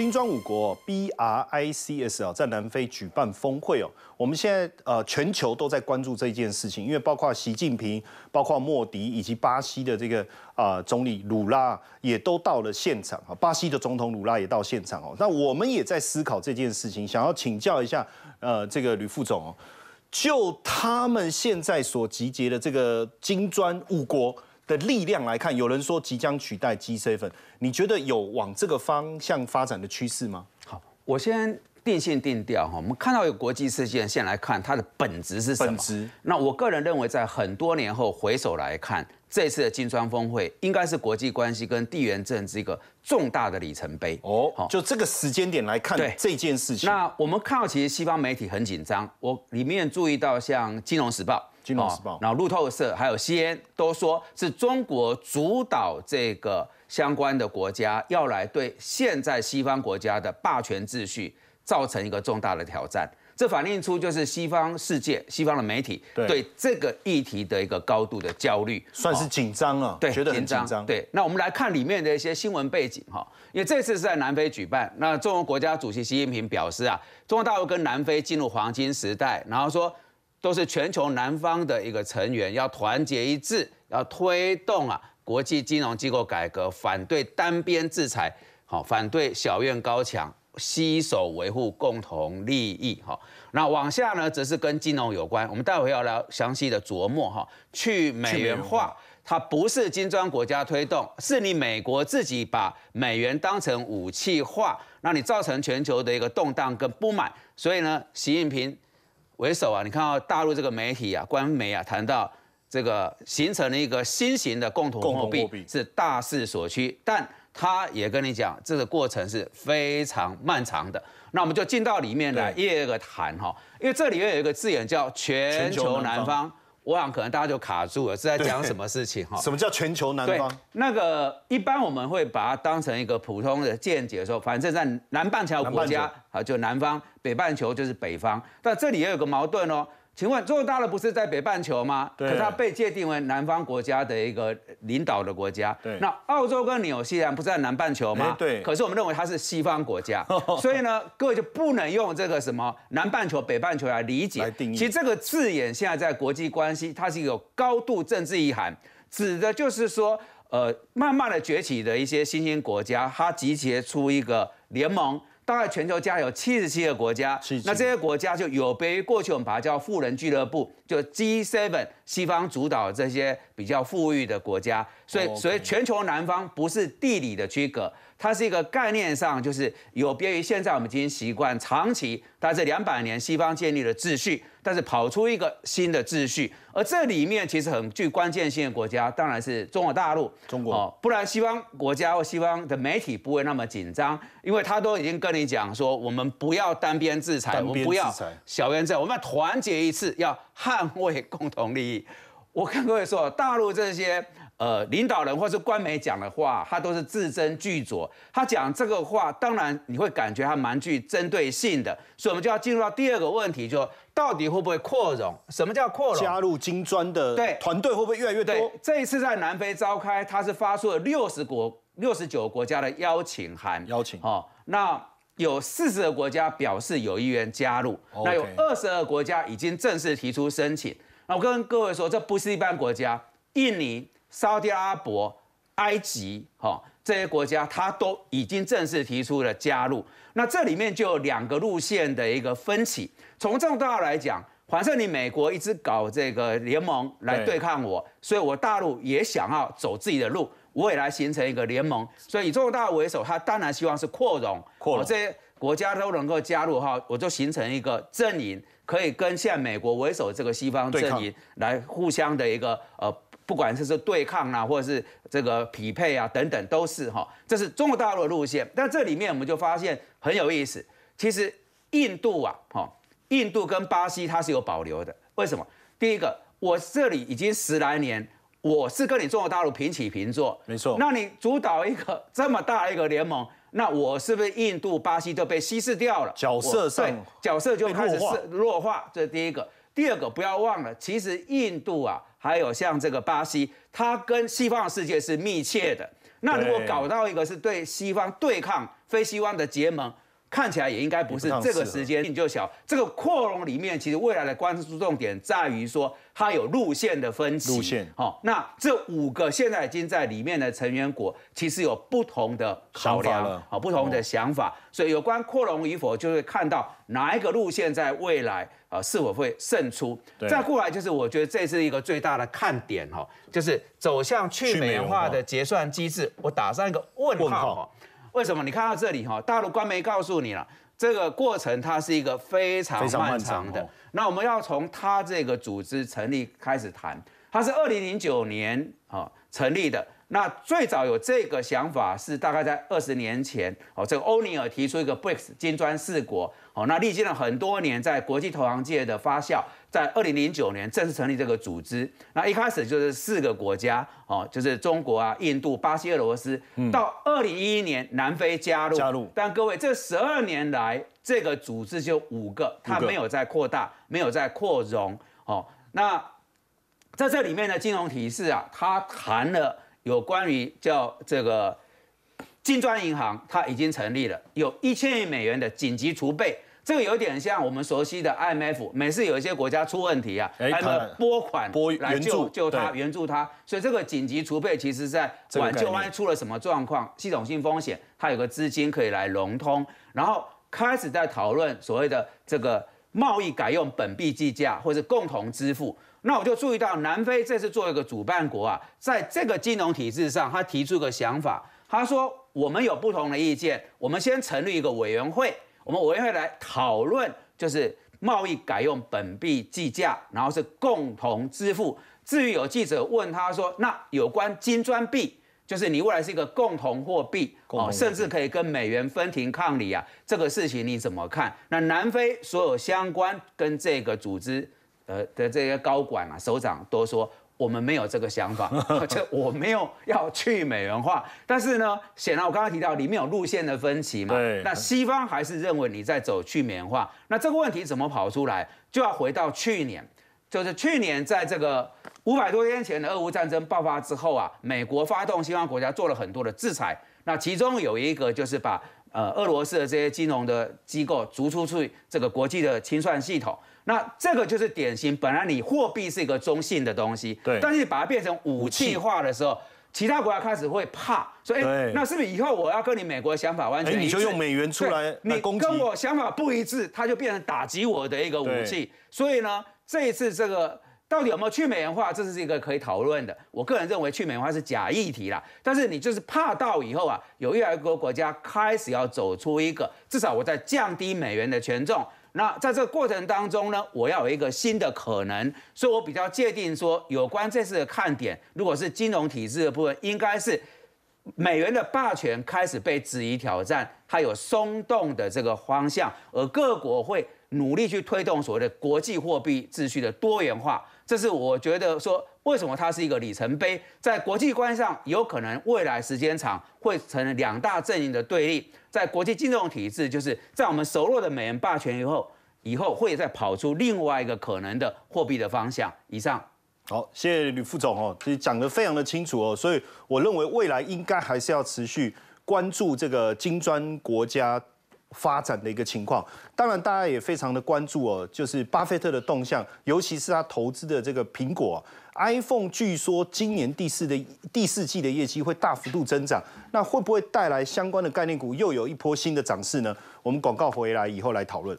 金砖五国 B R I C S 啊，在南非举办峰会哦。我们现在呃，全球都在关注这件事情，因为包括习近平、包括莫迪以及巴西的这个啊总理鲁拉也都到了现场啊。巴西的总统鲁拉也到现场哦。那我们也在思考这件事情，想要请教一下呃，这个吕副总，就他们现在所集结的这个金砖五国。的力量来看，有人说即将取代 G C 粉，你觉得有往这个方向发展的趋势吗？好，我先。定性定调哈，我们看到一国际事件，先来看它的本质是什么？本质。那我个人认为，在很多年后回首来看，这次的金砖峰会应该是国际关系跟地缘政治一个重大的里程碑。哦，就这个时间点来看这件事情。那我们看到，其实西方媒体很紧张。我里面注意到，像《金融时报》、《金融时报》，然后路透社还有 c 安》，n 都说，是中国主导这个相关的国家要来对现在西方国家的霸权秩序。造成一个重大的挑战，这反映出就是西方世界、西方的媒体对这个议题的一个高度的焦虑，算是紧张了，对，觉得很紧张。对，那我们来看里面的一些新闻背景哈，因为这次是在南非举办，那中国国家主席习近平表示啊，中国、大陆跟南非进入黄金时代，然后说都是全球南方的一个成员，要团结一致，要推动啊国际金融机构改革，反对单边制裁，好，反对小院高墙。携手维护共同利益，哈。那往下呢，则是跟金融有关。我们待会要来详细的琢磨，哈。去美元化，它不是金砖国家推动，是你美国自己把美元当成武器化，那你造成全球的一个动荡跟不满。所以呢，习近平为首啊，你看到大陆这个媒体啊，官媒啊谈到这个形成了一个新型的共同货币，是大势所趋，但。他也跟你讲，这个过程是非常漫长的。那我们就进到里面来，一个一个谈哈。因为这里又有一个字眼叫“全球南方”，我想可能大家就卡住了，是在讲什么事情哈？什么叫“全球南方”？那个一般我们会把它当成一个普通的见解说，反正在南半球国家啊，就南方；北半球就是北方。但这里也有个矛盾哦。请问国大陆不是在北半球吗？对。可它被界定为南方国家的一个领导的国家。对。那澳洲跟纽西兰不是在南半球吗？对。可是我们认为它是西方国家，所以呢，各位就不能用这个什么南半球、北半球来理解、来定义。其实这个字眼现在在国际关系，它是一个高度政治意涵，指的就是说，呃，慢慢的崛起的一些新兴国家，它集结出一个联盟。大概全球加有七十七个国家，那这些国家就有别于过去，我们把它叫富人俱乐部，就 G7 西方主导这些比较富裕的国家，所以所以全球南方不是地理的区隔，它是一个概念上就是有别于现在我们已经习惯长期大这两百年西方建立的秩序。但是跑出一个新的秩序，而这里面其实很具关键性的国家，当然是中国大陆。中国哦，不然西方国家或西方的媒体不会那么紧张，因为他都已经跟你讲说，我们不要单边制裁，我们不要小冤则，我们要团结一次，要捍卫共同利益。我跟各位说，大陆这些呃领导人或是官媒讲的话，他都是字斟句酌。他讲这个话，当然你会感觉他蛮具针对性的。所以，我们就要进入到第二个问题，就到底会不会扩容？什么叫扩容？加入金砖的团队会不会越来越多？这一次在南非召开，他是发出了六十国、六十九个国家的邀请函。邀请。哦，那有四十个国家表示有意愿加入，那有二十二个国家已经正式提出申请。我跟各位说，这不是一般国家，印尼、沙特阿拉伯、埃及，哈这些国家，它都已经正式提出了加入。那这里面就有两个路线的一个分歧。从正种大来讲，反正你美国一直搞这个联盟来对抗我，所以我大陆也想要走自己的路。未来形成一个联盟，所以以中国大陆为首，他当然希望是扩容，我这些国家都能够加入哈，我就形成一个阵营，可以跟现在美国为首这个西方阵营来互相的一个呃，不管是不是对抗啊，或者是这个匹配啊等等都是哈，这是中国大陆的路线。但这里面我们就发现很有意思，其实印度啊，哈，印度跟巴西它是有保留的，为什么？第一个，我这里已经十来年。我是跟你中国大陆平起平坐，没错。那你主导一个这么大一个联盟，那我是不是印度、巴西都被稀释掉了？角色对，角色就开始弱弱化，这是第一个。第二个，不要忘了，其实印度啊，还有像这个巴西，它跟西方的世界是密切的。那如果搞到一个是对西方对抗非西方的结盟。看起来也应该不是这个时间性就小这个扩容里面，其实未来的关注重点在于说它有路线的分歧。路线，好，那这五个现在已经在里面的成员国，其实有不同的考量，好，不同的想法。所以有关扩容与否，就会看到哪一个路线在未来啊是否会胜出。再过来就是我觉得这是一个最大的看点哈，就是走向去美元化的结算机制，我打上一个问号。为什么？你看到这里哈，大陆官媒告诉你了，这个过程它是一个非常漫长的。那我们要从它这个组织成立开始谈，它是二零零九年啊成立的。那最早有这个想法是大概在二十年前哦，这个欧尼尔提出一个 BRICS 金砖四国哦，那历经了很多年在国际投行界的发酵，在二零零九年正式成立这个组织。那一开始就是四个国家哦，就是中国啊、印度、巴西、俄罗斯。到二零一一年南非加入。加入。但各位这十二年来，这个组织就五个，它没有在扩大，没有在扩容哦。那在这里面的金融体系啊，它谈了。有关于叫这个金砖银行，它已经成立了，有一千亿美元的紧急储备，这个有点像我们熟悉的 IMF，每次有一些国家出问题啊，他能拨款来救救他援助它，所以这个紧急储备其实在挽救万一出了什么状况，系统性风险，它有个资金可以来融通，然后开始在讨论所谓的这个。贸易改用本币计价或者共同支付，那我就注意到南非这次做一个主办国啊，在这个金融体制上，他提出个想法，他说我们有不同的意见，我们先成立一个委员会，我们委员会来讨论，就是贸易改用本币计价，然后是共同支付。至于有记者问他说，那有关金砖币？就是你未来是一个共同货币甚至可以跟美元分庭抗礼啊，这个事情你怎么看？那南非所有相关跟这个组织呃的这些高管啊、首长都说，我们没有这个想法，就 我没有要去美元化。但是呢，显然我刚刚提到里面有路线的分歧嘛，那西方还是认为你在走去美元化，那这个问题怎么跑出来？就要回到去年。就是去年在这个五百多天前的俄乌战争爆发之后啊，美国发动西方国家做了很多的制裁，那其中有一个就是把呃俄罗斯的这些金融的机构逐出去这个国际的清算系统，那这个就是典型。本来你货币是一个中性的东西，对，但是把它变成武器化的时候，其他国家开始会怕，所以那是不是以后我要跟你美国想法完全？你就用美元出来，你跟我想法不一致，它就变成打击我的一个武器，所以呢？这一次这个到底有没有去美元化？这是一个可以讨论的。我个人认为去美元化是假议题啦。但是你就是怕到以后啊，有来越多国家开始要走出一个，至少我在降低美元的权重。那在这个过程当中呢，我要有一个新的可能。所以我比较界定说，有关这次的看点，如果是金融体制的部分，应该是美元的霸权开始被质疑挑战，它有松动的这个方向，而各国会。努力去推动所谓的国际货币秩序的多元化，这是我觉得说为什么它是一个里程碑。在国际观上，有可能未来时间长会成为两大阵营的对立。在国际金融体制，就是在我们熟络的美元霸权以后，以后会再跑出另外一个可能的货币的方向。以上，好，谢谢吕副总哦，其实讲得非常的清楚哦，所以我认为未来应该还是要持续关注这个金砖国家。发展的一个情况，当然大家也非常的关注哦，就是巴菲特的动向，尤其是他投资的这个苹果 iPhone，据说今年第四的第四季的业绩会大幅度增长，那会不会带来相关的概念股又有一波新的涨势呢？我们广告回来以后来讨论。